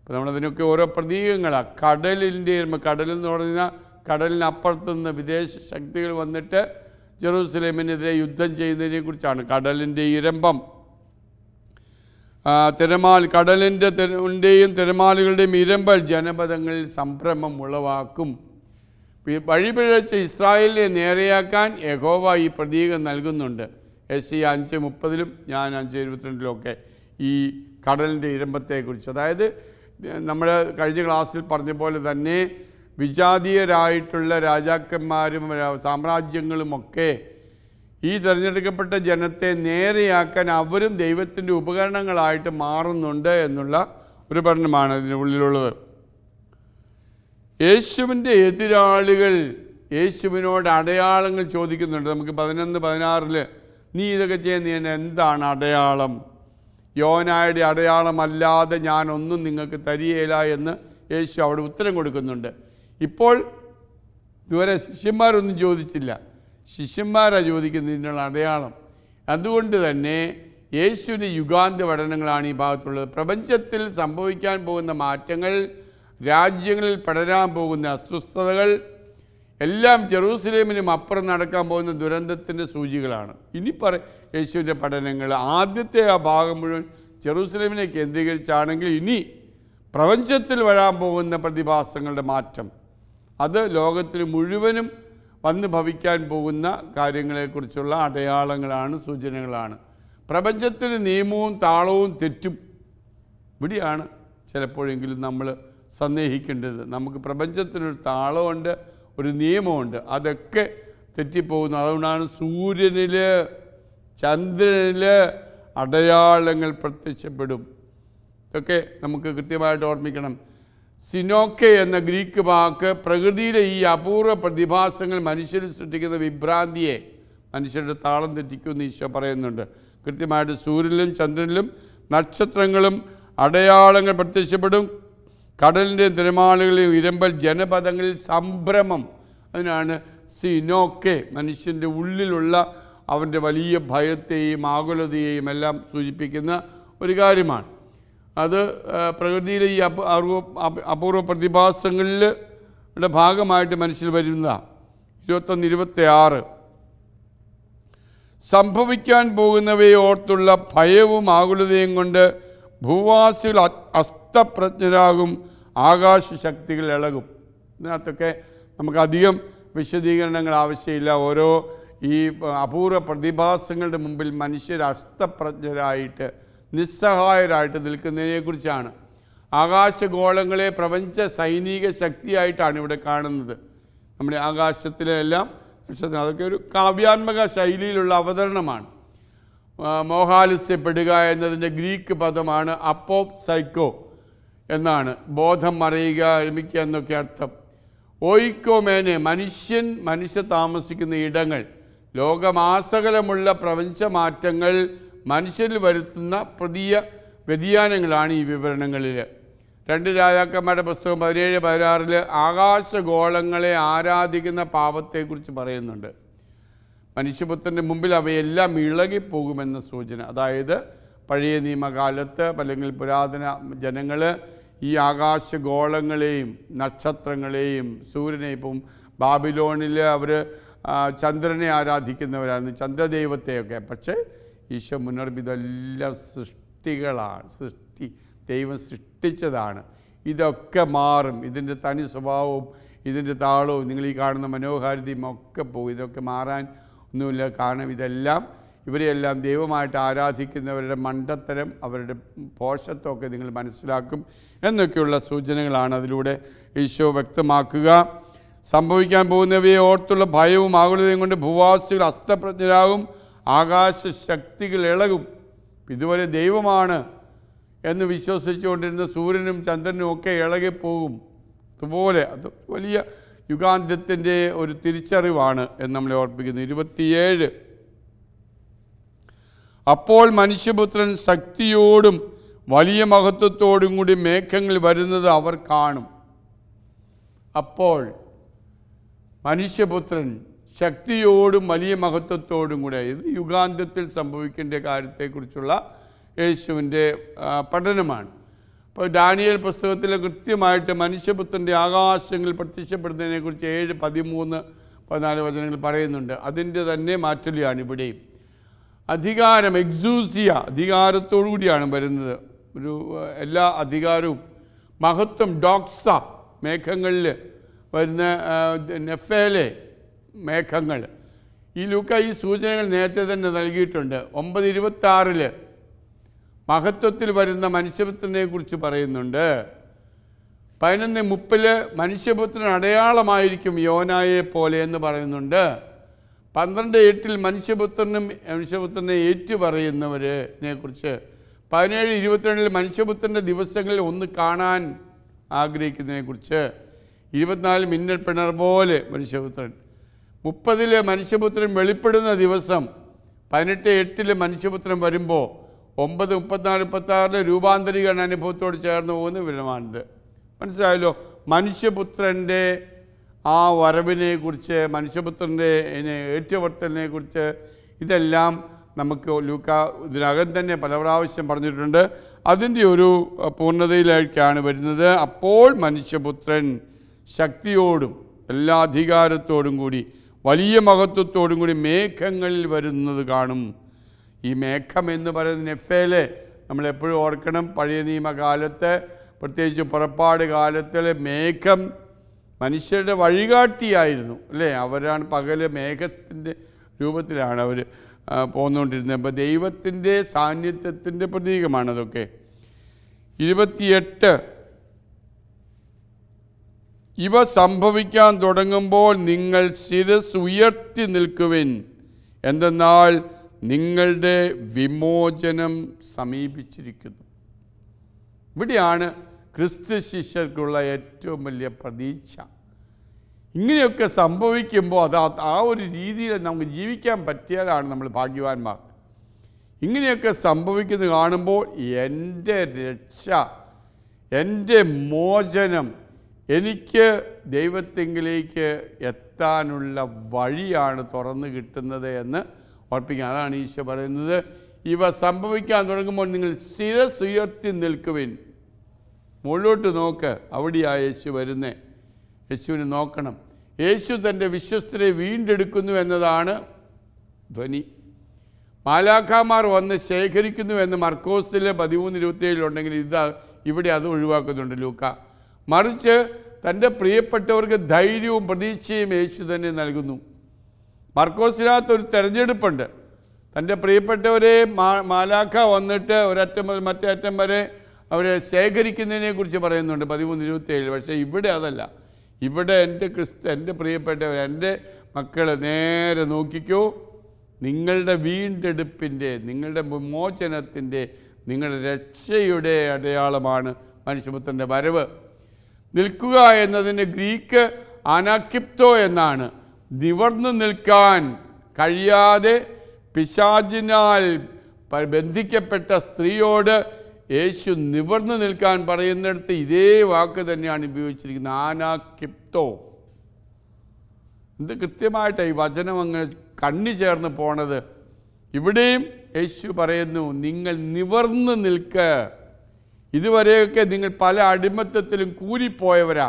അപ്പോൾ നമ്മളതിനൊക്കെ ഓരോ പ്രതീകങ്ങളാണ് കടലിൻ്റെ കടൽ എന്ന് പറഞ്ഞാൽ കടലിനപ്പുറത്ത് നിന്ന് വിദേശ ശക്തികൾ വന്നിട്ട് ജെറൂസലേമിനെതിരെ യുദ്ധം ചെയ്യുന്നതിനെക്കുറിച്ചാണ് കടലിൻ്റെ ഇരമ്പം തിരമാൽ കടലിൻ്റെ തിരയും തിരമാലുകളുടെയും ഇരമ്പൽ ജനപദങ്ങളിൽ സംരംഭം ഉളവാക്കും വഴിപിഴച്ച് ഇസ്രായേലിനെ നേരെയാക്കാൻ യഹോവ ഈ പ്രതീകം നൽകുന്നുണ്ട് എസ് സി അഞ്ച് മുപ്പതിലും ഞാൻ അഞ്ച് ഇരുപത്തിരണ്ടിലുമൊക്കെ ഈ കടലിൻ്റെ ഇരമ്പത്തെക്കുറിച്ച് അതായത് നമ്മൾ കഴിഞ്ഞ ക്ലാസ്സിൽ പറഞ്ഞ പോലെ തന്നെ വിജാതീയരായിട്ടുള്ള രാജാക്കന്മാരും സാമ്രാജ്യങ്ങളുമൊക്കെ ഈ തിരഞ്ഞെടുക്കപ്പെട്ട ജനത്തെ നേരെയാക്കാൻ അവരും ദൈവത്തിൻ്റെ ഉപകരണങ്ങളായിട്ട് മാറുന്നുണ്ട് എന്നുള്ള ഒരു പഠനമാണ് ഉള്ളിലുള്ളത് യേശുവിൻ്റെ എതിരാളികൾ യേശുവിനോട് അടയാളങ്ങൾ ചോദിക്കുന്നുണ്ട് നമുക്ക് പതിനൊന്ന് പതിനാറിൽ നീ ഇതൊക്കെ ചെയ്യുന്നതിന് എന്താണ് അടയാളം യോനായുടെ അടയാളമല്ലാതെ ഞാനൊന്നും നിങ്ങൾക്ക് തരികയില്ല എന്ന് യേശു അവിടെ ഉത്തരം കൊടുക്കുന്നുണ്ട് ഇപ്പോൾ ഇതുവരെ ശിഷ്യന്മാരൊന്നും ചോദിച്ചില്ല ശിഷ്യന്മാരാണ് ചോദിക്കുന്നതിനുള്ള അടയാളം അതുകൊണ്ട് തന്നെ യേശുവിൻ്റെ യുഗാന്ത പഠനങ്ങളാണ് ഈ ഭാഗത്തുള്ളത് പ്രപഞ്ചത്തിൽ സംഭവിക്കാൻ പോകുന്ന മാറ്റങ്ങൾ രാജ്യങ്ങളിൽ പടരാൻ പോകുന്ന അസ്വസ്ഥതകൾ എല്ലാം ജെറൂസലേമിനും അപ്പുറം നടക്കാൻ പോകുന്ന ദുരന്തത്തിൻ്റെ സൂചികളാണ് ഇനി പറ യേശുവിൻ്റെ പഠനങ്ങൾ ആദ്യത്തെ ആ ഭാഗം മുഴുവൻ ജെറൂസലേമിനെ കേന്ദ്രീകരിച്ചാണെങ്കിൽ ഇനി പ്രപഞ്ചത്തിൽ വരാൻ പോകുന്ന പ്രതിഭാസങ്ങളുടെ മാറ്റം അത് ലോകത്തിന് മുഴുവനും വന്ന് ഭവിക്കാൻ പോകുന്ന കാര്യങ്ങളെക്കുറിച്ചുള്ള അടയാളങ്ങളാണ് സൂചനകളാണ് പ്രപഞ്ചത്തിന് നിയമവും താളവും തെറ്റും ഇവിടെയാണ് ചിലപ്പോഴെങ്കിലും നമ്മൾ സന്ദേഹിക്കേണ്ടത് നമുക്ക് പ്രപഞ്ചത്തിനൊരു താളമുണ്ട് ഒരു നിയമമുണ്ട് അതൊക്കെ തെറ്റിപ്പോകുന്നു അതുകൊണ്ടാണ് സൂര്യനിൽ ചന്ദ്രനിൽ അടയാളങ്ങൾ പ്രത്യക്ഷപ്പെടും ഇതൊക്കെ നമുക്ക് കൃത്യമായിട്ട് ഓർമ്മിക്കണം സിനോക്കെ എന്ന ഗ്രീക്ക് വാക്ക് പ്രകൃതിയിലെ ഈ അപൂർവ പ്രതിഭാസങ്ങൾ മനുഷ്യരിൽ സൃഷ്ടിക്കുന്ന വിഭ്രാന്തിയെ മനുഷ്യരുടെ താളം തെറ്റിക്കുമെന്ന് ഈശോ പറയുന്നുണ്ട് കൃത്യമായിട്ട് സൂര്യനിലും ചന്ദ്രനിലും നക്ഷത്രങ്ങളും അടയാളങ്ങൾ പ്രത്യക്ഷപ്പെടും കടലിൻ്റെയും തിരമാലകളിലും ഇരമ്പൽ ജനപദങ്ങളിൽ സംഭ്രമം അതിനാണ് സിനോക്കെ മനുഷ്യൻ്റെ ഉള്ളിലുള്ള അവൻ്റെ വലിയ ഭയത്തെയും ആകുലതയെയും എല്ലാം സൂചിപ്പിക്കുന്ന ഒരു കാര്യമാണ് അത് പ്രകൃതിയിലെ ഈ അപൂർവ അപൂർവ പ്രതിഭാസങ്ങളുടെ ഭാഗമായിട്ട് മനസ്സിൽ വരുന്നതാണ് ഇരുപത്തൊന്ന് ഇരുപത്തി ആറ് സംഭവിക്കാൻ പോകുന്നവയെ ഓർത്തുള്ള ഭയവും ആകുലതയും കൊണ്ട് ഭൂവാസികൾ അസ്തപ്രജ്ഞരാകും ആകാശശക്തികൾ ഇളകും ഇതിനകത്തൊക്കെ നമുക്ക് അധികം വിശദീകരണങ്ങൾ ആവശ്യമില്ല ഓരോ ഈ അപൂർവ പ്രതിഭാസങ്ങളുടെ മുമ്പിൽ മനുഷ്യർ അസ്തപ്രജ്ഞരായിട്ട് നിസ്സഹായരായിട്ട് നിൽക്കുന്നതിനെക്കുറിച്ചാണ് ആകാശഗോളങ്ങളെ പ്രപഞ്ച സൈനിക ശക്തിയായിട്ടാണ് ഇവിടെ കാണുന്നത് നമ്മുടെ ആകാശത്തിലെ എല്ലാം നക്ഷത്രം അതൊക്കെ ഒരു കാവ്യാത്മക ശൈലിയിലുള്ള അവതരണമാണ് മോഹാലിസ്യപ്പെടുക എന്നതിൻ്റെ ഗ്രീക്ക് പദമാണ് അപ്പോ സൈക്കോ എന്നാണ് ബോധം മറിയുക രമിക്കുക എന്നൊക്കെ അർത്ഥം ഓയിക്കോമേനെ മനുഷ്യൻ മനുഷ്യ താമസിക്കുന്ന ഇടങ്ങൾ ലോകമാസകലമുള്ള മാറ്റങ്ങൾ മനുഷ്യരിൽ വരുത്തുന്ന പുതിയ വ്യതിയാനങ്ങളാണ് ഈ വിവരണങ്ങളിൽ രണ്ട് രാജാക്കന്മാരുടെ പുസ്തകം പതിനേഴ് പതിനാറിൽ ആകാശഗോളങ്ങളെ ആരാധിക്കുന്ന പാപത്തെക്കുറിച്ച് പറയുന്നുണ്ട് മനുഷ്യപുത്രൻ്റെ മുമ്പിൽ അവയെല്ലാം ഇളകിപ്പോകുമെന്ന സൂചന അതായത് പഴയ നിയമകാലത്ത് അല്ലെങ്കിൽ പുരാതന ജനങ്ങൾ ഈ ആകാശഗോളങ്ങളെയും നക്ഷത്രങ്ങളെയും സൂര്യനെ ഇപ്പം ബാബിലോണിൽ അവർ ചന്ദ്രനെ ആരാധിക്കുന്നവരായിരുന്നു ചന്ദ്രദൈവത്തെയൊക്കെ പക്ഷേ ഈശോ മുന്നറിയിപ്പ് ഇതെല്ലാം സൃഷ്ടികളാണ് സൃഷ്ടി ദൈവം സൃഷ്ടിച്ചതാണ് ഇതൊക്കെ മാറും ഇതിൻ്റെ തനി സ്വഭാവവും ഇതിൻ്റെ താളവും നിങ്ങൾ ഈ കാണുന്ന മനോഹാരിതയും ഒക്കെ പോകും ഇതൊക്കെ മാറാൻ ഒന്നുമില്ല കാരണം ഇതെല്ലാം ഇവരെയെല്ലാം ദൈവമായിട്ട് ആരാധിക്കുന്നവരുടെ മണ്ടത്തരം അവരുടെ പോഷത്വമൊക്കെ നിങ്ങൾ മനസ്സിലാക്കും എന്നൊക്കെയുള്ള സൂചനകളാണ് അതിലൂടെ ഈശോ വ്യക്തമാക്കുക സംഭവിക്കാൻ പോകുന്നവയെ ഓർത്തുള്ള ഭയവും ആകുലതയും കൊണ്ട് ഭൂവാസികൾ അസ്തപ്രജ്ഞരാകും ആകാശ ശക്തികൾ ഇളകും ഇതുവരെ ദൈവമാണ് എന്ന് വിശ്വസിച്ചുകൊണ്ടിരുന്ന സൂര്യനും ചന്ദ്രനും ഒക്കെ ഇളകിപ്പോകും അതുപോലെ അത് വലിയ യുഗാന്ത്യത്തിൻ്റെ ഒരു തിരിച്ചറിവാണ് എന്ന് നമ്മളെ ഓർപ്പിക്കുന്നു ഇരുപത്തിയേഴ് അപ്പോൾ മനുഷ്യപുത്രൻ ശക്തിയോടും വലിയ മഹത്വത്തോടും കൂടി മേഘങ്ങൾ വരുന്നത് അവർ കാണും അപ്പോൾ മനുഷ്യപുത്രൻ ശക്തിയോടും വലിയ മഹത്വത്തോടും കൂടെ ഇത് യുഗാന്തത്തിൽ സംഭവിക്കേണ്ട കാര്യത്തെക്കുറിച്ചുള്ള യേശുവിൻ്റെ പഠനമാണ് അപ്പോൾ ഡാനിയൽ പുസ്തകത്തിൽ കൃത്യമായിട്ട് മനുഷ്യപുത്രൻ്റെ ആകാശങ്ങളിൽ പ്രത്യക്ഷപ്പെടുന്നതിനെക്കുറിച്ച് ഏഴ് പതിമൂന്ന് പതിനാല് വചനങ്ങൾ പറയുന്നുണ്ട് അതിൻ്റെ തന്നെ മാറ്റലിയാണ് ഇവിടെയും അധികാരം എക്സൂസിയ അധികാരത്തോടു കൂടിയാണ് വരുന്നത് ഒരു എല്ലാ അധികാരവും മഹത്വം ഡോക്സ മേഘങ്ങളിൽ വരുന്ന നെഫേലെ മേഘങ്ങൾ ഈ ലൂക്ക ഈ സൂചനകൾ നേരത്തെ തന്നെ നൽകിയിട്ടുണ്ട് ഒമ്പത് ആറിൽ മഹത്വത്തിൽ വരുന്ന മനുഷ്യപുത്രനെ കുറിച്ച് പറയുന്നുണ്ട് പതിനൊന്ന് മുപ്പിൽ മനുഷ്യപുത്രൻ അടയാളമായിരിക്കും യോനായെ പോലെ എന്ന് പറയുന്നുണ്ട് പന്ത്രണ്ട് എട്ടിൽ മനുഷ്യപുത്രനും മനുഷ്യപുത്രനെ ഏറ്റു പറയുന്നവരെ കുറിച്ച് പതിനേഴ് ഇരുപത്തിരണ്ടിൽ മനുഷ്യപുത്രൻ്റെ ദിവസങ്ങളിൽ ഒന്ന് കാണാൻ ആഗ്രഹിക്കുന്നതിനെക്കുറിച്ച് ഇരുപത്തിനാല് മിന്നൽ പിണർ പോലെ മനുഷ്യപുത്രൻ മുപ്പതിലെ മനുഷ്യപുത്രൻ വെളിപ്പെടുന്ന ദിവസം പതിനെട്ട് എട്ടിലെ മനുഷ്യപുത്രൻ വരുമ്പോൾ ഒമ്പത് മുപ്പത്തിനാല് മുപ്പത്താറിലെ രൂപാന്തരീകരണ അനുഭവത്തോട് ചേർന്ന് പോകുന്ന വിവരമാണിത് മനസ്സിലായല്ലോ മനുഷ്യപുത്രൻ്റെ ആ വരവിനെ കുറിച്ച് മനുഷ്യപുത്രൻ്റെ ഏറ്റുവർത്തലിനെ കുറിച്ച് ഇതെല്ലാം നമുക്ക് ലൂക്ക ഇതിനകം തന്നെ പല പ്രാവശ്യം പറഞ്ഞിട്ടുണ്ട് അതിൻ്റെ ഒരു പൂർണ്ണതയിലേക്കാണ് വരുന്നത് അപ്പോൾ മനുഷ്യപുത്രൻ ശക്തിയോടും എല്ലാ അധികാരത്തോടും കൂടി വലിയ മഹത്വത്തോടും കൂടി മേഘങ്ങളിൽ വരുന്നത് കാണും ഈ മേഘം എന്ന് പറയുന്നത് നെഫേലെ നമ്മളെപ്പോഴും ഓർക്കണം പഴയ നിയമകാലത്ത് പ്രത്യേകിച്ച് പുറപ്പാട് കാലത്തിലെ മേഘം മനുഷ്യരുടെ വഴികാട്ടിയായിരുന്നു അല്ലേ അവരാണ് പകല് മേഘത്തിൻ്റെ രൂപത്തിലാണ് അവർ പോന്നുകൊണ്ടിരുന്നത് അപ്പോൾ ദൈവത്തിൻ്റെ സാന്നിധ്യത്തിൻ്റെ പ്രതീകമാണതൊക്കെ ഇരുപത്തിയെട്ട് ഇവ സംഭവിക്കാൻ തുടങ്ങുമ്പോൾ നിങ്ങൾ ശിരസ് ഉയർത്തി നിൽക്കുവിൻ എന്തെന്നാൽ നിങ്ങളുടെ വിമോചനം സമീപിച്ചിരിക്കുന്നു ഇവിടെയാണ് ക്രിസ്തു ശിഷ്യർക്കുള്ള ഏറ്റവും വലിയ പ്രതീക്ഷ ഇങ്ങനെയൊക്കെ സംഭവിക്കുമ്പോൾ അത് ആ ഒരു രീതിയിൽ നമുക്ക് ജീവിക്കാൻ പറ്റിയാലാണ് നമ്മൾ ഭാഗ്യവാന്മാർ ഇങ്ങനെയൊക്കെ സംഭവിക്കുന്നത് കാണുമ്പോൾ എൻ്റെ രക്ഷ എൻ്റെ മോചനം എനിക്ക് ദൈവത്തെങ്കിലേക്ക് എത്താനുള്ള വഴിയാണ് തുറന്നു കിട്ടുന്നത് എന്ന് ഓർപ്പിക്കുക അതാണ് ഈശോ പറയുന്നത് ഇവ സംഭവിക്കാൻ തുടങ്ങുമ്പോൾ നിങ്ങൾ ഉയർത്തി നിൽക്കുവിൻ മുകളിലോട്ട് നോക്ക് അവിടെയാ യേശു വരുന്നേ യേശുവിനെ നോക്കണം യേശു തൻ്റെ വിശ്വസ്തരെ വീണ്ടെടുക്കുന്നു എന്നതാണ് ധ്വനി മാലാഖാമാർ വന്ന് ശേഖരിക്കുന്നു എന്ന് മർക്കോസിലെ പതിമൂന്ന് ഇരുപത്തിയേഴിലുണ്ടെങ്കിൽ ഇത് ഇവിടെ അത് ഒഴിവാക്കുന്നുണ്ട് ലൂക്ക മറിച്ച് തൻ്റെ പ്രിയപ്പെട്ടവർക്ക് ധൈര്യവും പ്രതീക്ഷയും യേശു തന്നെ നൽകുന്നു മർക്കോസിനകത്ത് ഒരു തിരഞ്ഞെടുപ്പുണ്ട് തൻ്റെ പ്രിയപ്പെട്ടവരെ മാലാഖ വന്നിട്ട് ഒരറ്റം മുതൽ മറ്റേ അറ്റം വരെ അവരെ ശേഖരിക്കുന്നതിനെ കുറിച്ച് പറയുന്നുണ്ട് പതിമൂന്ന് ഇരുപത്തിയേഴ് പക്ഷേ ഇവിടെ അതല്ല ഇവിടെ എൻ്റെ ക്രിസ്തു എൻ്റെ പ്രിയപ്പെട്ടവർ എൻ്റെ മക്കൾ നേരെ നോക്കിക്കോ നിങ്ങളുടെ വീണ്ടെടുപ്പിൻ്റെ നിങ്ങളുടെ വിമോചനത്തിൻ്റെ നിങ്ങളുടെ രക്ഷയുടെ അടയാളമാണ് മനുഷ്യപുത്രൻ്റെ വരവ് നിൽക്കുക എന്നതിന് ഗ്രീക്ക് അനക്കിപ്തോ എന്നാണ് നിവർന്നു നിൽക്കാൻ കഴിയാതെ പിശാചിനാൽ ബന്ധിക്കപ്പെട്ട സ്ത്രീയോട് യേശു നിവർന്നു നിൽക്കാൻ പറയുന്നിടത്ത് ഇതേ വാക്ക് തന്നെയാണ് ഉപയോഗിച്ചിരിക്കുന്നത് ആനാക്കിപ്തോ ഇത് കൃത്യമായിട്ട് ഈ വചനം അങ്ങനെ കണ്ണി ചേർന്ന് പോണത് ഇവിടെയും യേശു പറയുന്നു നിങ്ങൾ നിവർന്നു നിൽക്കുക ഇതുവരെയൊക്കെ നിങ്ങൾ പല അടിമത്തത്തിലും കൂലിപ്പോയവരാ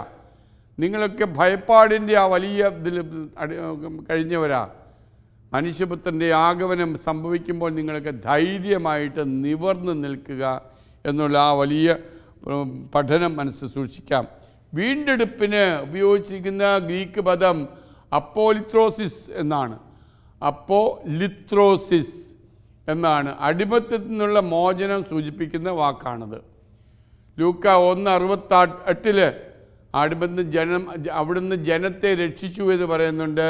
നിങ്ങളൊക്കെ ഭയപ്പാടിൻ്റെ ആ വലിയ ഇതിൽ കഴിഞ്ഞവരാ മനുഷ്യപുത്രൻ്റെ ആഗമനം സംഭവിക്കുമ്പോൾ നിങ്ങളൊക്കെ ധൈര്യമായിട്ട് നിവർന്ന് നിൽക്കുക എന്നുള്ള ആ വലിയ പഠനം മനസ്സ് സൂക്ഷിക്കാം വീണ്ടെടുപ്പിന് ഉപയോഗിച്ചിരിക്കുന്ന ഗ്രീക്ക് പദം അപ്പോലിത്രോസിസ് എന്നാണ് അപ്പോ ലിത്രോസിസ് എന്നാണ് അടിമത്തത്തിൽ നിന്നുള്ള മോചനം സൂചിപ്പിക്കുന്ന വാക്കാണത് ലൂക്ക ഒന്ന് അറുപത്താ എട്ടില് അവിടുന്ന് ജനം അവിടുന്ന് ജനത്തെ രക്ഷിച്ചു എന്ന് പറയുന്നുണ്ട്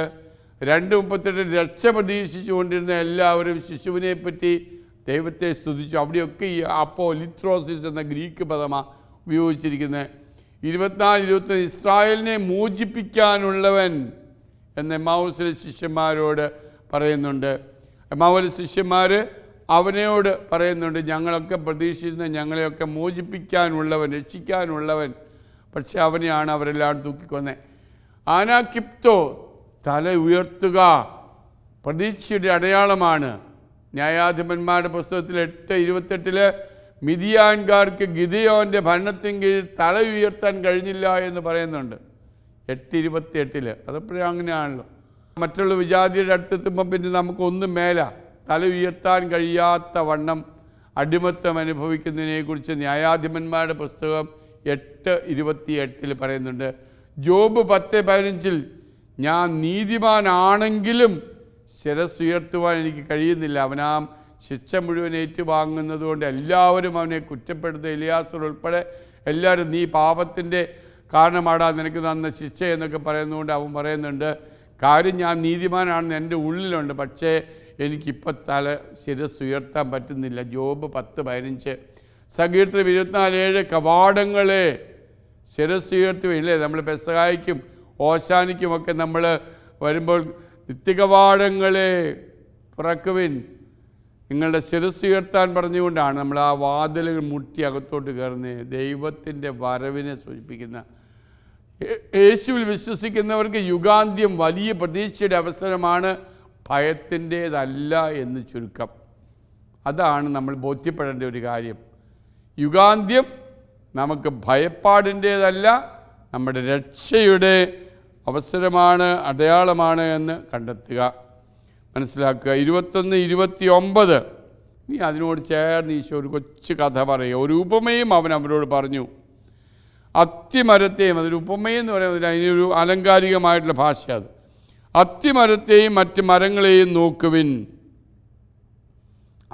രണ്ട് മുപ്പത്തെട്ട് രക്ഷ പ്രതീക്ഷിച്ചുകൊണ്ടിരുന്ന എല്ലാവരും ശിശുവിനെ പറ്റി ദൈവത്തെ സ്തുതിച്ചു അവിടെയൊക്കെ ഈ അപ്പോ ലിത്രോസിസ് എന്ന ഗ്രീക്ക് പദമാണ് ഉപയോഗിച്ചിരിക്കുന്നത് ഇരുപത്തിനാല് ഇരുപത്തി ഇസ്രായേലിനെ മോചിപ്പിക്കാനുള്ളവൻ എന്ന് എമാവൂസിലെ ശിഷ്യന്മാരോട് പറയുന്നുണ്ട് എമാവൂലെ ശിഷ്യന്മാർ അവനോട് പറയുന്നുണ്ട് ഞങ്ങളൊക്കെ പ്രതീക്ഷിച്ചിരുന്ന ഞങ്ങളെയൊക്കെ മോചിപ്പിക്കാനുള്ളവൻ രക്ഷിക്കാനുള്ളവൻ പക്ഷെ അവനെയാണ് അവരെല്ലാം തൂക്കിക്കൊന്നത് ആനാക്കിപ്തോ തല ഉയർത്തുക പ്രതീക്ഷയുടെ അടയാളമാണ് ന്യായാധിപന്മാരുടെ പുസ്തകത്തിൽ എട്ട് ഇരുപത്തെട്ടില് മിതിയാൻകാർക്ക് ഗിതിയോൻ്റെ ഭരണത്തിന് കീഴിൽ തല ഉയർത്താൻ കഴിഞ്ഞില്ല എന്ന് പറയുന്നുണ്ട് എട്ട് ഇരുപത്തി എട്ടില് അതപ്പോഴേ അങ്ങനെയാണല്ലോ മറ്റുള്ള വിജാതിയുടെ അടുത്തെത്തുമ്പോൾ പിന്നെ നമുക്കൊന്നും മേല തല ഉയർത്താൻ കഴിയാത്ത വണ്ണം അടിമത്വം അനുഭവിക്കുന്നതിനെക്കുറിച്ച് ന്യായാധിപന്മാരുടെ പുസ്തകം എട്ട് ഇരുപത്തിയെട്ടിൽ പറയുന്നുണ്ട് ജോബ് പത്ത് പതിനഞ്ചിൽ ഞാൻ നീതിമാനാണെങ്കിലും ശിരസ്സുയർത്തുവാൻ എനിക്ക് കഴിയുന്നില്ല അവനാം ശിക്ഷ മുഴുവൻ കൊണ്ട് എല്ലാവരും അവനെ കുറ്റപ്പെടുത്തുക ഇലിയാസുർ ഉൾപ്പെടെ എല്ലാവരും നീ പാപത്തിൻ്റെ കാരണമാടാ നിനക്ക് തന്ന ശിക്ഷ എന്നൊക്കെ പറയുന്നതുകൊണ്ട് അവൻ പറയുന്നുണ്ട് കാര്യം ഞാൻ നീതിമാനാണെന്ന് എൻ്റെ ഉള്ളിലുണ്ട് പക്ഷേ എനിക്കിപ്പോൾ തല ശിരസ് ഉയർത്താൻ പറ്റുന്നില്ല ജോബ് പത്ത് പതിനഞ്ച് സങ്കീർത്തനം ഇരുപത്തിനാല് ഏഴ് കവാടങ്ങളെ ശിരസ് ഉയർത്തുക ഇല്ലേ നമ്മൾ പെസഹായിക്കും ഓശാനിക്കുമൊക്കെ നമ്മൾ വരുമ്പോൾ നിത്യകവാടങ്ങളെ പുറക്കുവിൻ നിങ്ങളുടെ ശിരസ് ഉയർത്താൻ പറഞ്ഞുകൊണ്ടാണ് നമ്മൾ ആ വാതിലുകൾ മുട്ടി അകത്തോട്ട് കയറുന്നത് ദൈവത്തിൻ്റെ വരവിനെ സൂചിപ്പിക്കുന്ന യേശുവിൽ വിശ്വസിക്കുന്നവർക്ക് യുഗാന്ത്യം വലിയ പ്രതീക്ഷയുടെ അവസരമാണ് ഭയത്തിൻ്റേതല്ല എന്ന് ചുരുക്കം അതാണ് നമ്മൾ ബോധ്യപ്പെടേണ്ട ഒരു കാര്യം യുഗാന്ത്യം നമുക്ക് ഭയപ്പാടിൻ്റേതല്ല നമ്മുടെ രക്ഷയുടെ അവസരമാണ് അടയാളമാണ് എന്ന് കണ്ടെത്തുക മനസ്സിലാക്കുക ഇരുപത്തൊന്ന് ഇരുപത്തി ഒമ്പത് ഇനി അതിനോട് ചേർന്ന് ഈശോ ഒരു കൊച്ചു കഥ പറയുക ഒരു ഉപമയും അവൻ അവരോട് പറഞ്ഞു അത്തിമരത്തെയും അതൊരു ഉപമയെന്ന് പറയുന്നത് അതിനൊരു ആലങ്കാരികമായിട്ടുള്ള ഭാഷ അത് അത്തിമരത്തെയും മറ്റ് മരങ്ങളെയും നോക്കുവിൻ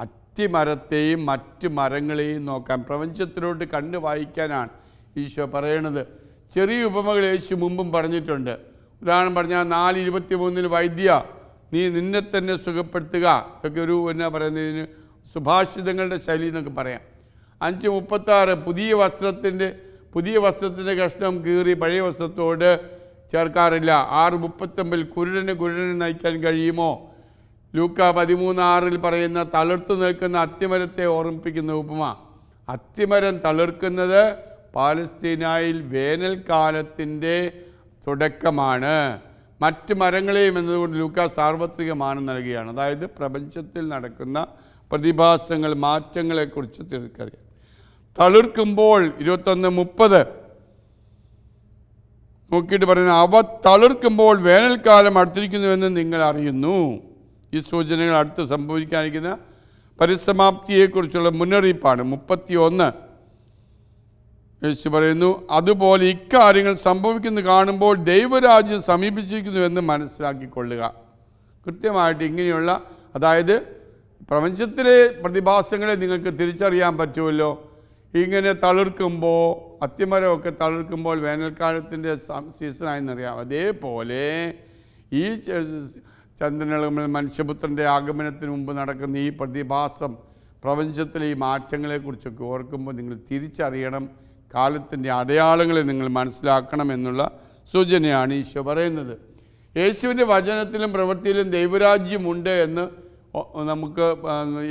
അത്തിമരത്തെയും മറ്റ് മരങ്ങളെയും നോക്കാൻ പ്രപഞ്ചത്തിലോട്ട് കണ്ണ് വായിക്കാനാണ് ഈശോ പറയണത് ചെറിയ ഉപമകൾ യേശു മുമ്പും പറഞ്ഞിട്ടുണ്ട് ഉദാഹരണം പറഞ്ഞാൽ നാല് ഇരുപത്തി മൂന്നിൽ വൈദ്യ നീ നിന്നെ തന്നെ സുഖപ്പെടുത്തുക ഇതൊക്കെ ഒരു എന്നാ പറയുന്നതിന് സുഭാഷിതങ്ങളുടെ ശൈലി എന്നൊക്കെ പറയാം അഞ്ച് മുപ്പത്താറ് പുതിയ വസ്ത്രത്തിൻ്റെ പുതിയ വസ്ത്രത്തിൻ്റെ കഷ്ണം കീറി പഴയ വസ്ത്രത്തോട് ചേർക്കാറില്ല ആറ് മുപ്പത്തൊമ്പിൽ കുരുടന് കുരുടനെ നയിക്കാൻ കഴിയുമോ ലൂക്ക പതിമൂന്ന് ആറിൽ പറയുന്ന തളിർത്തു നിൽക്കുന്ന അത്തിമരത്തെ ഓർമ്മിപ്പിക്കുന്ന ഉപമ അത്തിമരം തളിർക്കുന്നത് പാലസ്തീനായിൽ വേനൽക്കാലത്തിൻ്റെ തുടക്കമാണ് മറ്റ് മരങ്ങളെയും എന്നതുകൊണ്ട് ലൂക്ക സാർവത്രികമാണ് നൽകുകയാണ് അതായത് പ്രപഞ്ചത്തിൽ നടക്കുന്ന പ്രതിഭാസങ്ങൾ മാറ്റങ്ങളെക്കുറിച്ച് തീർക്കറിയാം തളിർക്കുമ്പോൾ ഇരുപത്തൊന്ന് മുപ്പത് നോക്കിയിട്ട് പറയുന്നത് അവ തളിർക്കുമ്പോൾ വേനൽക്കാലം അടുത്തിരിക്കുന്നുവെന്ന് നിങ്ങൾ അറിയുന്നു ഈ സൂചനകൾ അടുത്ത് സംഭവിക്കാനിരിക്കുന്ന പരിസമാപ്തിയെക്കുറിച്ചുള്ള മുന്നറിയിപ്പാണ് മുപ്പത്തി ഒന്ന് യേശു പറയുന്നു അതുപോലെ ഇക്കാര്യങ്ങൾ സംഭവിക്കുന്നു കാണുമ്പോൾ ദൈവരാജ്യം സമീപിച്ചിരിക്കുന്നുവെന്ന് മനസ്സിലാക്കിക്കൊള്ളുക കൃത്യമായിട്ട് ഇങ്ങനെയുള്ള അതായത് പ്രപഞ്ചത്തിലെ പ്രതിഭാസങ്ങളെ നിങ്ങൾക്ക് തിരിച്ചറിയാൻ പറ്റുമല്ലോ ഇങ്ങനെ തളിർക്കുമ്പോൾ അത്തിമരമൊക്കെ തളിർക്കുമ്പോൾ വേനൽക്കാലത്തിൻ്റെ സീസണായെന്നറിയാം അതേപോലെ ഈ ചന്ദ്രനിളമിൽ മനുഷ്യപുത്രൻ്റെ ആഗമനത്തിന് മുമ്പ് നടക്കുന്ന ഈ പ്രതിഭാസം പ്രപഞ്ചത്തിലെ ഈ മാറ്റങ്ങളെക്കുറിച്ചൊക്കെ ഓർക്കുമ്പോൾ നിങ്ങൾ തിരിച്ചറിയണം കാലത്തിൻ്റെ അടയാളങ്ങളെ നിങ്ങൾ മനസ്സിലാക്കണം എന്നുള്ള സൂചനയാണ് ഈശോ പറയുന്നത് യേശുവിൻ്റെ വചനത്തിലും പ്രവൃത്തിയിലും ദൈവരാജ്യമുണ്ട് എന്ന് നമുക്ക്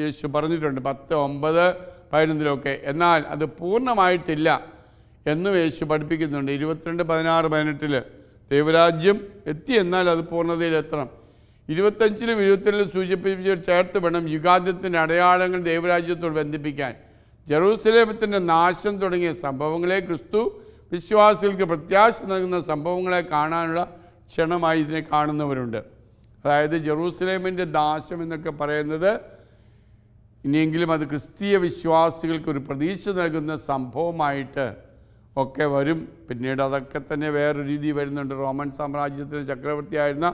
യേശു പറഞ്ഞിട്ടുണ്ട് പത്ത് ഒമ്പത് പതിനൊന്നിലൊക്കെ എന്നാൽ അത് പൂർണ്ണമായിട്ടില്ല എന്നും യേശു പഠിപ്പിക്കുന്നുണ്ട് ഇരുപത്തിരണ്ട് പതിനാറ് പതിനെട്ടിൽ ദൈവരാജ്യം എത്തി എന്നാൽ അത് പൂർണ്ണതയിലെത്തണം ഇരുപത്തഞ്ചിലും ഇരുപത്തിരണ്ടിലും സൂചിപ്പിച്ച് ചേർത്ത് വേണം യുഗാദ്യത്തിൻ്റെ അടയാളങ്ങൾ ദൈവരാജ്യത്തോട് ബന്ധിപ്പിക്കാൻ ജെറൂസലേമത്തിൻ്റെ നാശം തുടങ്ങിയ സംഭവങ്ങളെ ക്രിസ്തു വിശ്വാസികൾക്ക് പ്രത്യാശ നൽകുന്ന സംഭവങ്ങളെ കാണാനുള്ള ക്ഷണമായി ഇതിനെ കാണുന്നവരുണ്ട് അതായത് ജെറൂസലേമിൻ്റെ നാശം എന്നൊക്കെ പറയുന്നത് ഇനിയെങ്കിലും അത് ക്രിസ്തീയ വിശ്വാസികൾക്ക് ഒരു പ്രതീക്ഷ നൽകുന്ന സംഭവമായിട്ട് ഒക്കെ വരും പിന്നീട് അതൊക്കെ തന്നെ വേറൊരു രീതി വരുന്നുണ്ട് റോമൻ സാമ്രാജ്യത്തിലെ ചക്രവർത്തിയായിരുന്ന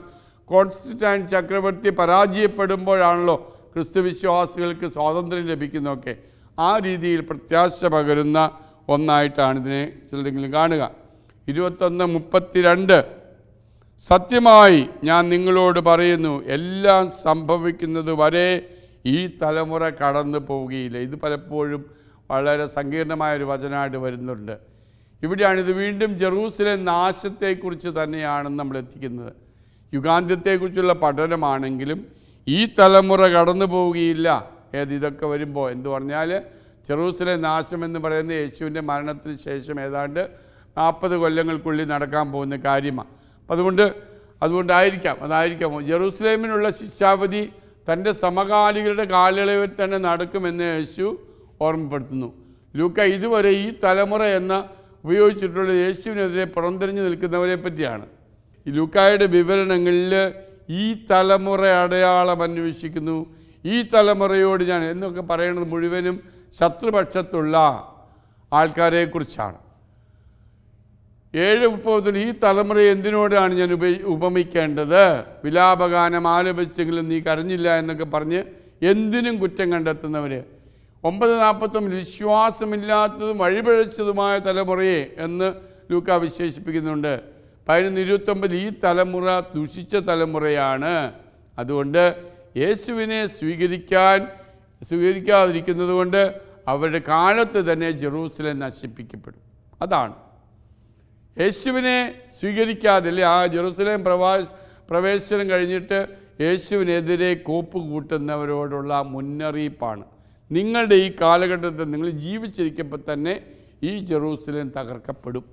കോൺസ്റ്റന്റൈൻ ചക്രവർത്തി പരാജയപ്പെടുമ്പോഴാണല്ലോ ക്രിസ്തു വിശ്വാസികൾക്ക് സ്വാതന്ത്ര്യം ലഭിക്കുന്നതൊക്കെ ആ രീതിയിൽ പ്രത്യാശ പകരുന്ന ഒന്നായിട്ടാണ് ഇതിനെ ചിലതെങ്കിലും കാണുക ഇരുപത്തൊന്ന് മുപ്പത്തിരണ്ട് സത്യമായി ഞാൻ നിങ്ങളോട് പറയുന്നു എല്ലാം സംഭവിക്കുന്നത് വരെ ഈ തലമുറ കടന്നു പോവുകയില്ല ഇത് പലപ്പോഴും വളരെ സങ്കീർണമായൊരു വചനമായിട്ട് വരുന്നുണ്ട് ഇത് വീണ്ടും ജെറൂസലേം നാശത്തെക്കുറിച്ച് തന്നെയാണ് നമ്മൾ എത്തിക്കുന്നത് യുഗാന്ത്യത്തെക്കുറിച്ചുള്ള പഠനമാണെങ്കിലും ഈ തലമുറ കടന്നു പോവുകയില്ല ഏത് ഇതൊക്കെ വരുമ്പോൾ എന്ന് പറഞ്ഞാൽ ജെറൂസലേം നാശം എന്ന് പറയുന്ന യേശുവിൻ്റെ മരണത്തിന് ശേഷം ഏതാണ്ട് നാൽപ്പത് കൊല്ലങ്ങൾക്കുള്ളിൽ നടക്കാൻ പോകുന്ന കാര്യമാണ് അപ്പം അതുകൊണ്ട് അതുകൊണ്ടായിരിക്കാം അതായിരിക്കാം ജെറൂസലേമിനുള്ള ശിക്ഷാവധി തൻ്റെ സമകാലികരുടെ കാലയളവിൽ തന്നെ നടക്കുമെന്ന് യേശു ഓർമ്മപ്പെടുത്തുന്നു ലൂക്ക ഇതുവരെ ഈ തലമുറ എന്ന ഉപയോഗിച്ചിട്ടുള്ള യേശുവിനെതിരെ പുറംതിരിഞ്ഞ് നിൽക്കുന്നവരെ പറ്റിയാണ് ഈ ലുക്കായുടെ വിവരണങ്ങളിൽ ഈ തലമുറ അടയാളം അന്വേഷിക്കുന്നു ഈ തലമുറയോട് ഞാൻ എന്നൊക്കെ പറയുന്നത് മുഴുവനും ശത്രുപക്ഷത്തുള്ള ആൾക്കാരെക്കുറിച്ചാണ് ഏഴ് മുപ്പതിൽ ഈ തലമുറ എന്തിനോടാണ് ഞാൻ ഉപ ഉപമിക്കേണ്ടത് വിലാപഗാനം ആലപിച്ചെങ്കിലും നീ കരഞ്ഞില്ല എന്നൊക്കെ പറഞ്ഞ് എന്തിനും കുറ്റം കണ്ടെത്തുന്നവർ ഒമ്പത് നാൽപ്പത്തൊമ്പത് വിശ്വാസമില്ലാത്തതും വഴിപഴച്ചതുമായ തലമുറയെ എന്ന് ലൂക്ക വിശേഷിപ്പിക്കുന്നുണ്ട് പതിനൊന്ന് ഇരുപത്തൊമ്പത് ഈ തലമുറ ദുഷിച്ച തലമുറയാണ് അതുകൊണ്ട് യേശുവിനെ സ്വീകരിക്കാൻ സ്വീകരിക്കാതിരിക്കുന്നത് കൊണ്ട് അവരുടെ കാലത്ത് തന്നെ ജെറൂസലേം നശിപ്പിക്കപ്പെടും അതാണ് യേശുവിനെ സ്വീകരിക്കാതില്ല ആ ജെറൂസലേം പ്രവാ പ്രവേശനം കഴിഞ്ഞിട്ട് യേശുവിനെതിരെ കോപ്പ് കൂട്ടുന്നവരോടുള്ള മുന്നറിയിപ്പാണ് നിങ്ങളുടെ ഈ കാലഘട്ടത്തിൽ നിങ്ങൾ ജീവിച്ചിരിക്കുമ്പോൾ തന്നെ ഈ ജെറൂസലേം തകർക്കപ്പെടും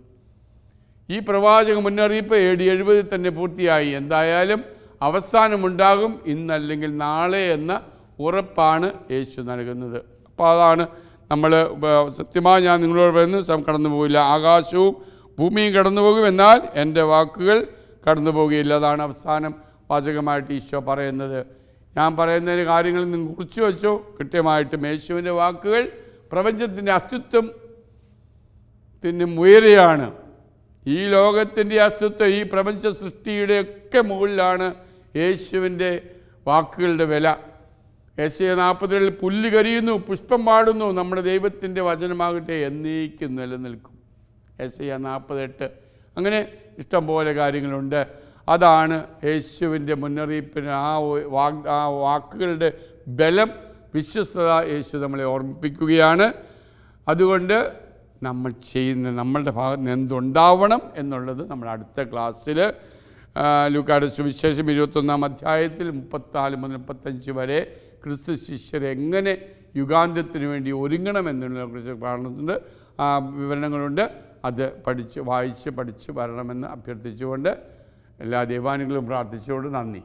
ഈ പ്രവാചക മുന്നറിയിപ്പ് എ ഡി എഴുപതിൽ തന്നെ പൂർത്തിയായി എന്തായാലും അവസാനമുണ്ടാകും ഇന്നല്ലെങ്കിൽ നാളെ എന്ന ഉറപ്പാണ് യേശു നൽകുന്നത് അപ്പോൾ അതാണ് നമ്മൾ സത്യമായി ഞാൻ നിങ്ങളോട് പറയുന്നു കടന്നു പോകില്ല ആകാശവും ഭൂമിയും കടന്നു പോകും എന്നാൽ എൻ്റെ വാക്കുകൾ കടന്നു പോകുകയില്ല അതാണ് അവസാനം വാചകമായിട്ട് ഈശോ പറയുന്നത് ഞാൻ പറയുന്നതിന് കാര്യങ്ങളിൽ നിങ്ങൾ കുറിച്ചു വെച്ചോ കൃത്യമായിട്ട് മേശുവിൻ്റെ വാക്കുകൾ പ്രപഞ്ചത്തിൻ്റെ അസ്തിത്വം ത്തിന് ഉയരെയാണ് ഈ ലോകത്തിൻ്റെ അസ്തിത്വം ഈ പ്രപഞ്ച സൃഷ്ടിയുടെയൊക്കെ മുകളിലാണ് യേശുവിൻ്റെ വാക്കുകളുടെ വില യേശയ നാൽപ്പതിൽ പുല്ല് കരിയുന്നു പുഷ്പം പാടുന്നു നമ്മുടെ ദൈവത്തിൻ്റെ വചനമാകട്ടെ എന്നേക്കും നിലനിൽക്കും യേശയ നാൽപ്പത്തെട്ട് അങ്ങനെ ഇഷ്ടംപോലെ കാര്യങ്ങളുണ്ട് അതാണ് യേശുവിൻ്റെ മുന്നറിയിപ്പിന് ആ വാഗ് ആ വാക്കുകളുടെ ബലം വിശ്വസ്തത യേശു നമ്മളെ ഓർമ്മിപ്പിക്കുകയാണ് അതുകൊണ്ട് നമ്മൾ ചെയ്യുന്ന നമ്മളുടെ ഭാഗത്ത് നിന്ന് എന്തുണ്ടാവണം എന്നുള്ളത് നമ്മൾ അടുത്ത ക്ലാസ്സിൽ ലൂക്കാട് സുവിശേഷം ഇരുപത്തൊന്നാം അധ്യായത്തിൽ മുപ്പത്തിനാല് മുതൽ മുപ്പത്തഞ്ച് വരെ ക്രിസ്തു ശിഷ്യർ എങ്ങനെ യുഗാന്തത്തിന് വേണ്ടി കുറിച്ച് കാണുന്നുണ്ട് ആ വിവരണങ്ങളുണ്ട് അത് പഠിച്ച് വായിച്ച് പഠിച്ച് വരണമെന്ന് അഭ്യർത്ഥിച്ചുകൊണ്ട് എല്ലാ ദൈവാനികളും പ്രാർത്ഥിച്ചുകൊണ്ട് നന്ദി